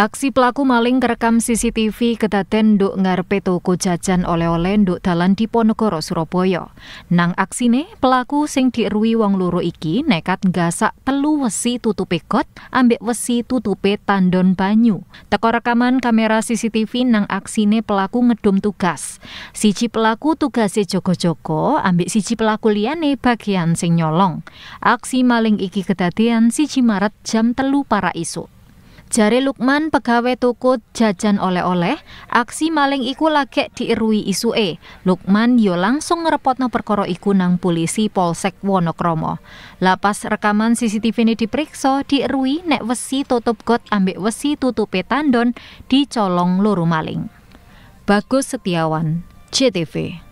Aksi pelaku maling kerekam CCTV ketaten duk ngarepe toko jajan oleh-oleh duk dalan Ponegoro, Surabaya. Nang aksine, pelaku sing dirui wong loro iki nekat gasak telu wesi tutupe kot, ambek wesi tutupe tandon banyu. Teko rekaman kamera CCTV nang aksine pelaku ngedum tugas. Siji pelaku tugase joko joko ambek siji pelaku liane bagian sing nyolong. Aksi maling iki ketatian siji Maret jam telu para isuk. Jare Lukman pegawai toko jajan oleh-oleh, aksi maling iku lagek diirui isue. Lukman yo langsung ngerepotno perkara iku nang polisi Polsek Wonokromo. Lapas rekaman CCTV ini diperiksa diirui nek wesi tutup got ambek wesi tutup tandon dicolong loro maling. Bagus Setiawan, CTV.